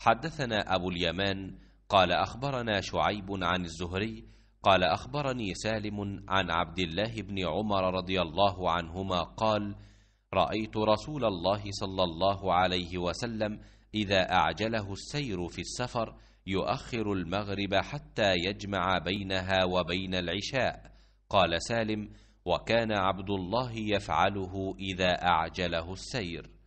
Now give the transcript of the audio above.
حدثنا أبو اليمان قال أخبرنا شعيب عن الزهري قال أخبرني سالم عن عبد الله بن عمر رضي الله عنهما قال رأيت رسول الله صلى الله عليه وسلم إذا أعجله السير في السفر يؤخر المغرب حتى يجمع بينها وبين العشاء قال سالم وكان عبد الله يفعله إذا أعجله السير